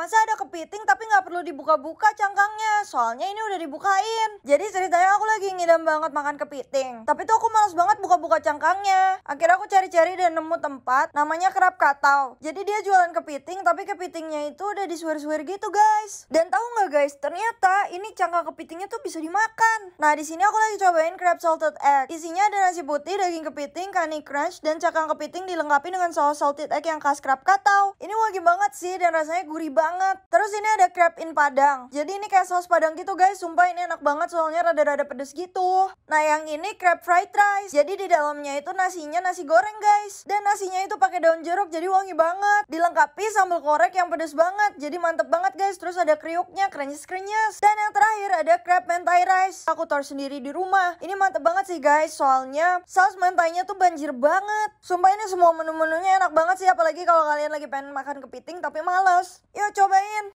masa ada kepiting tapi nggak perlu dibuka-buka cangkangnya soalnya ini udah dibukain jadi ceritanya aku lagi ngidam banget makan kepiting tapi tuh aku males banget buka-buka cangkangnya akhirnya aku cari-cari dan nemu tempat namanya kerap katau jadi dia jualan kepiting tapi kepitingnya itu udah disuir-suir gitu guys dan tahu nggak guys ternyata ini cangkang kepitingnya tuh bisa dimakan nah di sini aku lagi cobain crab salted egg isinya ada nasi putih daging kepiting kani crunch dan cangkang kepiting dilengkapi dengan saus salted egg yang khas kerap katau ini wajib banget sih dan rasanya gurih banget banget. Terus ini ada crab in Padang. Jadi ini kayak saus Padang gitu guys. Sumpah ini enak banget soalnya rada-rada pedes gitu. Nah yang ini crab fried rice. Jadi di dalamnya itu nasinya nasi goreng guys. Dan nasinya itu pakai daun jeruk jadi wangi banget. Dilengkapi sambal korek yang pedes banget. Jadi mantep banget guys. Terus ada kriuknya, krenyes-krenyes. Dan yang terakhir ada crab mentai rice. Aku taruh sendiri di rumah. Ini mantep banget sih guys. Soalnya saus mentainya tuh banjir banget. Sumpah ini semua menu-menunya enak banget sih. Apalagi kalau kalian lagi pengen makan kepiting tapi males. Yuk cobain.